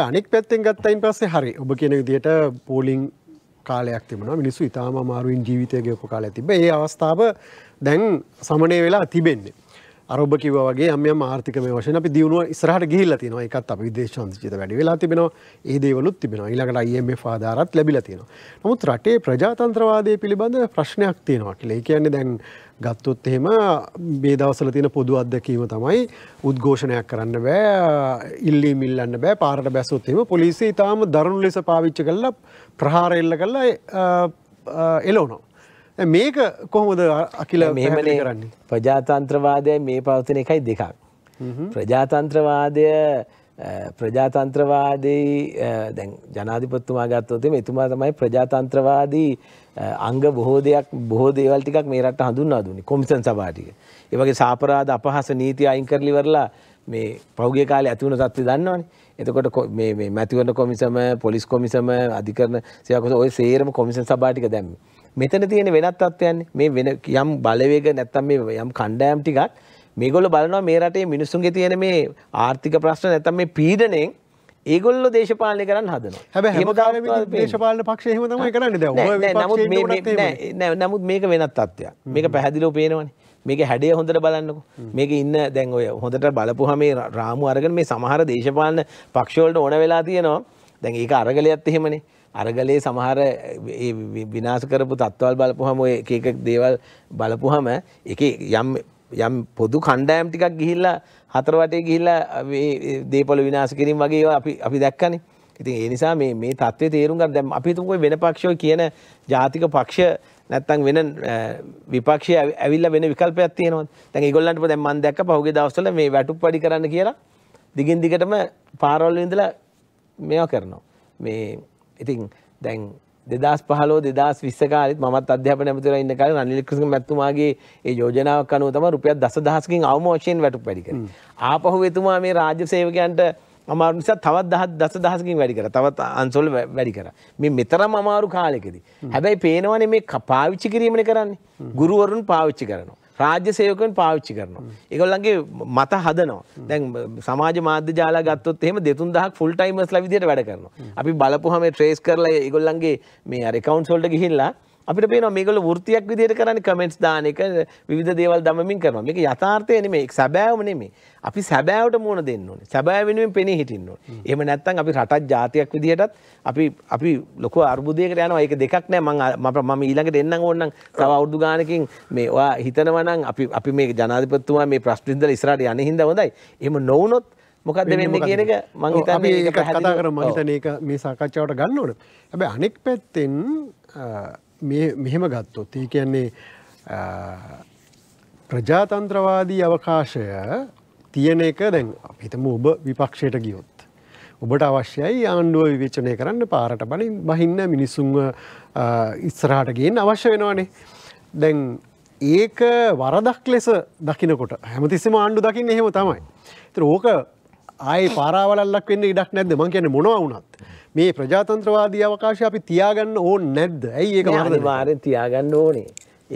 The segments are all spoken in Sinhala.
ඇ අනෙක් පැත්තෙන් ගත්තයින් පස්සේ හරි ඔබ කියන විදියට පෝලිං කාලයක් තිබුණ මිනිස්සු ඉතාම අමාරුවෙන් ජීවිතයගේ උපකාල තිබ ඒ අවස්ථාව දැන් සමනය වෙලා තිබෙන්නේ අරබ කිව වගේ යම් ආර්ථිකම වශයෙන් අපි දියුණුව ඉස්රහට ගිහිල්ලා තියෙනවා ඒකත් අපි විදේශ සංසිද්ධිත වැඩි වෙලා තිබෙනවා ඒ දේවලුත් තිබෙනවා ඊළඟට IMF ආධාරත් ලැබිලා තියෙනවා නමුත් රටේ ප්‍රජාතන්ත්‍රවාදය පිළිබඳ ප්‍රශ්නයක් තියෙනවා කියලා ඒ කියන්නේ දැන් ගත්තොත් එහෙම මේ දවසල තියෙන පොදු අත්දැකීම තමයි උද්ඝෝෂණයක් කරන්න බෑ ඉල්ලී මිල්ලන්න බෑ පාරට බැස්සොත් එහෙම පොලිසිය ඊටාම දරුණු ලෙස පාවිච්චි කරලා ප්‍රහාර එල්ල කරලා එළවනවා මේක කොහොමද අකිල මෙහමනේ කරන්නේ ප්‍රජාතන්ත්‍රවාදය මේ පවතින එකයි දෙකක්. ප්‍රජාතන්ත්‍රවාදය ප්‍රජාතන්ත්‍රවාදී දැන් ජනාධිපත්තුමා ගත්තොතේ එතුමා තමයි ප්‍රජාතන්ත්‍රවාදී අංග බොහෝ දෙයක් බොහෝ දේවල් ටිකක් මේ රට හඳුන්වා දුන්නේ කොමිසන් සභාව ටික. ඒ වගේ සාපරාධ අපහාස නීති අයින් කරලිවරලා මේ පහුගේ කාලේ ඇති වුණ තත්ත්වය දන්නවනේ. එතකොට මේ මැතිවරණ කොමිසම, පොලිස් කොමිසම, අධිකරණ සේවා කොමිසම ඔය සේරම කොමිසම් සභා ටික දැම්මේ. මෙතන තියෙන වෙනත් තත්ත්වයන්නේ මේ වෙන යම් බලවේග නැත්තම් මේ යම් කණ්ඩායම් ටිකක් මේගොල්ලෝ බලනවා මේ රටේ මිනිස්සුන්ගේ තියෙන මේ ආර්ථික ප්‍රශ්න නැත්තම් මේ පීඩණයෙන් ඒගොල්ලෝ දේශපාලනය කරන්න හදනවා. හැබැයි හැම කාලෙම දේශපාලන පක්ෂය එහෙම තමයි කරන්නේ දැන්. නමුත් මේක වෙනත් තත්ත්වයක්. මේක පැහැදිලිව පේනවනේ. මේක හැඩේ හොඳට බලන්නක මේක ඉන්න දැන් ඔය හොඳට බලපුහ මේ රාමු අරගෙන මේ සමහර දේශපාලන පක්ෂවලට ඕන වෙලා තියෙනවා දැන් ඒක අරගලයත් එහෙමනේ අරගලේ සමහර විනාශ කරපු තත්ත්වල් බලපුහම ඔය එක එක දේවල් බලපුහම එක යම් යම් පොදු කණ්ඩායම් ටිකක් ගිහිල්ලා හතර වටේ ගිහිල්ලා දේපොළ විනාශ කිරීම වගේ ඒවා අපි අපි දැක්කනේ. ඉතින් ඒ නිසා මේ මේ தત્ත්වය තේරුම් ගන්න දැන් අපි හිතමුකෝ වෙන පක්ෂෝ කියන ජාතික පක්ෂ නැත්තම් වෙන විපක්ෂය ඇවිල්ලා වෙන විකල්පයක් තියෙනවා. දැන් ඒගොල්ලන්ට දැන් මම දැක්ක පහුගිය දවස්වල මේ වැටුප් වැඩි කරන්න කියලා දිගින් දිගටම පාරවල් ඉඳලා මේවා කරනවා. මේ ඉතින් දැන් දෙදස් පහලෝ දෙදස් විස්සකාලත් මත් අධ්‍යාපන ඇමතිර ඉන්න කාල නිලික්‍රසික මැත්තුමාගේ ඒ යෝජනාවක් අනුව තම රුපියත් දස දහසකින් අවමෝෂයෙන් වැටු පැඩිකර. ආපහු එතුමා මේ රාජ්‍ය සේවකයන්ට අමාරු නිසා තවත් දහ දස දහසකින් වැඩි කර තවත් අන්සොල් වැඩි කර මේ මෙතරම් අමාරු කාලෙකෙද. හැබැයි පේනවනේ මේ පාවිච්චි කිරීමන කරන්නේ ගුරුවරුන් පාවිච්චි කරනවා. රාජ්‍ය සයකෙන් පාවිච්චි කරනවා. ඒගොල්ලන්ගේ මත හදනවා දැන් සමාජ මාධ්‍ය ජාලා ගත්තොත් එහෙම දෙතුන් දහක් ෆුල් ටයිමර්ස් ලා විදියට වැඩ කරනවා. අපි බලපුවාම ට්‍රේස් කරලා ඒගොල්ලන්ගේ මේ අර account වලට ගිහිල්ලා අපිට පේන මේකල ෘතියක් විදියට කරන්න කමෙන්ට්ස් දාන එක විධ දේවල් දමමින් කරන මේක යථාර්ථය නෙමේ සැබෑවම නෙමේ අපි සැබෑවට මුණ දෙන්න ඕනේ සැබෑ වෙනුවෙන් පෙනී හිටින්න ඕනේ එහෙම නැත්නම් අපි රටක් ජාතියක් විදියටත් අපි අපි ලොකු අර්බුදයකට යනවා ඒක දෙකක් නෑ මම මම ඊළඟට එන්නම් ඕනනම් තව අවුරුදු ගානකින් මේ ඔයා හිතනවා නම් අපි අපි මේ ජනාධිපතිතුමා මේ ප්‍රශ්න ඉදලා ඉස්සරහට යන්නේ හින්දා හොඳයි එහෙම නොවුනොත් මොකක්ද වෙන්න කියන එක මං හිතන්නේ ඒක කතා කරමු මං හිතන්නේ ඒක මේ සාකච්ඡාවට ගන්න ඕන හැබැයි අනෙක් පැත්තෙන් මෙහෙම ගත්තොත් ඒ කියන්නේ ප්‍රජාතන්ත්‍රවාදී අවකාශය තියෙන එක දැන් අපිතම ඔබ විපක්ෂයට ගියොත්. ඔබට අවශ්‍යයි ආණ්ඩුව විවේචනය කරන්න පාරට බලින් බහින්න මිනිසුන්ව ඉස්සරහටගෙන් අවශ්‍ය වෙනවානේ. දැන් ඒක වරදක් ලෙස දකිනකොට හැමතිස්සම ආණ්ඩු දකින්න එහෙම තමයි. ඕක ආයේ පාරාවලල්ලක් වෙන්න ඉඩක් නැද්ද මං කියන්නේ මොනවා වුණත් මේ ප්‍රජාතන්ත්‍රවාදී අවකාශය අපි තියාගන්න ඕන නැද්ද ඇයි ඒක අනිවාර්යෙන් තියාගන්න ඕනේ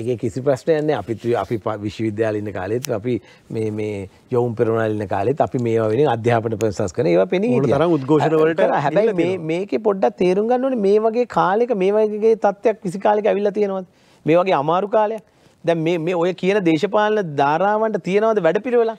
ඒක කිසි ප්‍රශ්නයන්නේ අපිත් අපි විශ්වවිද්‍යාල ඉන්න කාලෙත් අපි මේ මේ යොවුන් පෙරවුණල් ඉන්න කාලෙත් අපි මේවා වෙන අධ්‍යාපන ප්‍රසස් කරන ඒවා පෙනී හිටියා. තරම් උද්ඝෝෂණ වලට හැබැයි මේ මේකේ පොඩ්ඩක් තේරුම් ගන්න ඕනේ මේ වගේ කාලයක මේ වගේ තත්ත්වයක් කිසි කාලයක ඇවිල්ලා තියෙනවද? මේ වගේ අමාරු කාලයක්. දැන් මේ මේ ඔය කියන දේශපාලන ධාරාවන්ට තියෙනවද වැඩ පිළිවෙලක්?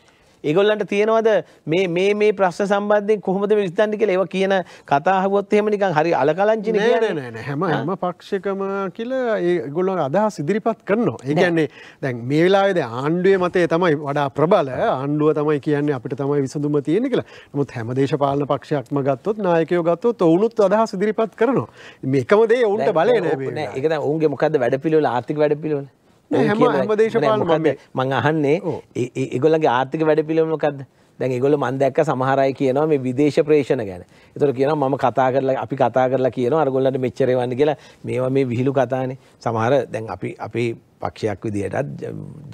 ඒගොල්ලන්ට තියෙනවද මේ මේ මේ ප්‍රශ්න සම්බන්ධයෙන් කොහොමද මේ විසඳන්නේ කියලා ඒවා කියන කතා අහුවොත් එහෙම නිකන් හරි අලකලංචිනේ කියන්නේ නෑ නෑ හැම හැම පක්ෂකම කියලා ඒගොල්ලෝ අදහස් ඉදිරිපත් කරනවා. ඒ කියන්නේ දැන් මේ වෙලාවේ දැන් ආණ්ඩුවේ මතය තමයි වඩා ප්‍රබල ආණ්ඩුව තමයි කියන්නේ අපිට තමයි විසඳුම තියෙන්නේ කියලා. නමුත් හැම දේශපාලන පක්ෂයක්ම ගත්තොත් නායකයෝ ගත්තොත් ඔවුනුත් අදහස් ඉදිරිපත් කරනවා. මේකම දේ ඔවුන්ට බලය නෑ. ඒක දැන් ඔවුන්ගේ මොකද්ද වැඩපිළිවෙල ආර්ථික වැඩපිළිවෙල? මං අහන්නේ ඒගොලගේ ආර්ථික වැඩ පිළිමකක්ද දැන් ඒගොල මන් දැක්ක සමහරයි කියනවා මේ විදේශ ප්‍රේෂණ ගැන. ඒතර කියනවා මම කතා කරලා අපි කතා කරලා කියනවා අරගොල්ලන්ට මෙච්චර එවන්න කියලා මේවා මේ විහිළු කතානේ. සමහර දැන් අපි අපේ පක්ෂයක් විදියටත්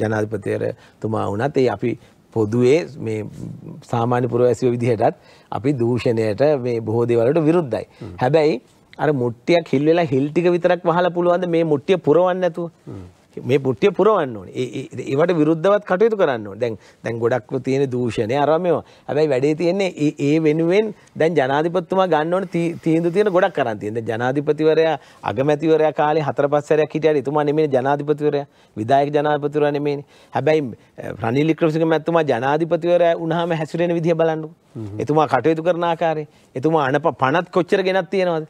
ජනාධිපතිවරතුමා වුණත් ඒ අපි පොදුවේ මේ සාමාන්‍ය පුරවැසිය විදිහටත් අපි දූෂණයට මේ බොහෝ දේවල්වලට විරුද්ධයි. හැබැයි අර මුට්ටියක් හිල් වෙලා හිල් ටික විතරක් වහලා පුළුවන්ද මේ මුට්ටිය පුරවන්නේ නැතුව? මේ පුට්ටිය පුරවන්න ඕනේ. ඒ ඒවට විරුද්ධවත් කටයුතු කරන්න ඕනේ. දැන් දැන් ගොඩක්ම තියෙන දූෂණය අර මේවා. හැබැයි වැඩේ තියෙන්නේ ඒ වෙනුවෙන් දැන් ජනාධිපතිතුමා ගන්න ඕන තීන්දුව තියෙන ගොඩක් කරන් තියෙන. දැන් ජනාධිපතිවරයා අගමැතිවරයා කාලේ හතර පහ සැරයක් හිටියට එතුමා නෙමෙයි ජනාධිපතිවරයා. විධායක ජනාධිපතිවරයා නෙමෙයිනේ. හැබැයි රනිල් වික්‍රමසිංහ මැතිතුමා ජනාධිපතිවරයා වුණාම හැසිරෙන විදිහ බලන්නකෝ. එතුමා කටයුතු කරන ආකාරය. එතුමා අනප පණත් කොච්චර ගෙනත් තියෙනවද?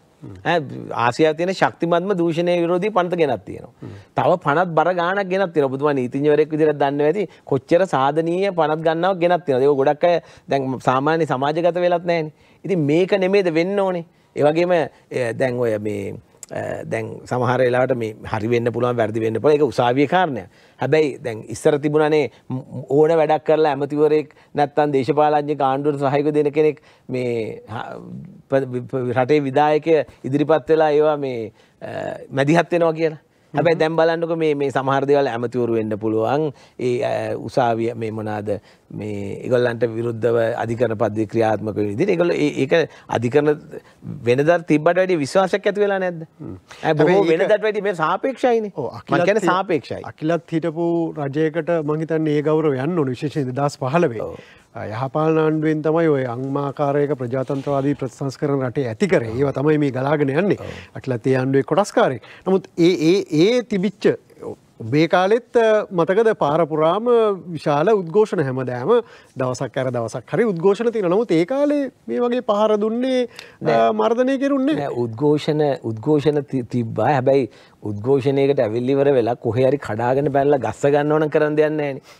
ආසියා තියෙන ශක්තිමත්ම දූෂණය විරෝධී පන්ත ගෙනත් තියෙනවා. තව පනත් බර ගානක් ගෙනත් තියෙනවා. ඔබතුමා නීතිඥවරයෙක් විදිහට දන්නවා ඇති කොච්චර සාධනීය පනත් ගන්නවක් ගෙනත් තියෙනවා. ඒක ගොඩක් අය දැන් සාමාන්‍ය සමාජගත වෙලත් නැහැනේ. ඉතින් මේක නෙමෙයිද වෙන්න ඕනේ. ඒ වගේම දැන් ඔය මේ දැන් සමහරලාට මේ හරිවෙන්න පුළුවන් වැරදිවෙන්න පුළ එක උසාවිය කාරණය හැබැයි දැන් ඉස්සර තිබුණනේ ඕන වැඩක් කරලා ඇමතිවරෙක් නැත්තන් දේශපාලඥ කාණ්ඩුවට සහයක දෙන කෙනෙක් මේ රටේ විදායක ඉදිරිපත් වෙලා ඒවා මේ මැදිහත් වෙනවා කියලා හැබැයි දැම් බලන්නක මේ මේ සමහරදවල් ඇමතිවරු වෙන්න පුළුවන් ඒ උසාවිය මේ මොනාද මේ ඒගොල්ලන්ට විරුද්ධව අධිකරන පද්දි ක්‍රියාත්මක විදි එකගොල ඒක අධිකරන වෙනදර තිබට වැඩි විශ්වාසයක් ඇති වෙලා නැද්ද ඇ වෙනදට වැඩි මේ සාපේක්ෂයින ගැන සාපේක්ෂයි අකිලත් හිටපු රජයකට මහිතන් ඒ ගෞර යන්න විශේෂ දස් පහලවේ යහපාල නාණ්ඩුවෙන් තමයි ඔය අංමාකාරයක ප්‍රජාතන්ත්‍රවාදී ප්‍රතිසංස්කරන රටේ ඇති කරේ ඒව තමයි මේ ගලාගෙන යන්නේ අටලතේ ආණ්ඩුවේ කොටස්කාරය නමුත් ඒ ඒ ඒ තිබිච්ච ඔබේ කාලෙත් මතකද පාරපුරාම විශාල උද්ඝෝෂණ හැමදෑම දවසක් ඇර දවසක් හරි උද්ඝෝෂණ තින නමුත් ඒ කාලේ මේ වගේ පහර දුන්නේ මර්ධනය කෙරුන්නේ උද්ඝෝෂණ උද්ඝෝෂණ තිබ්බා හැබැයි උද්ඝෝෂණයකට ඇවිල්ලිවර වෙලා කොහේ හරි කඩාගෙන බැලලා ගස්ස ගන්න ඕන කරන් දෙයක් නැහැ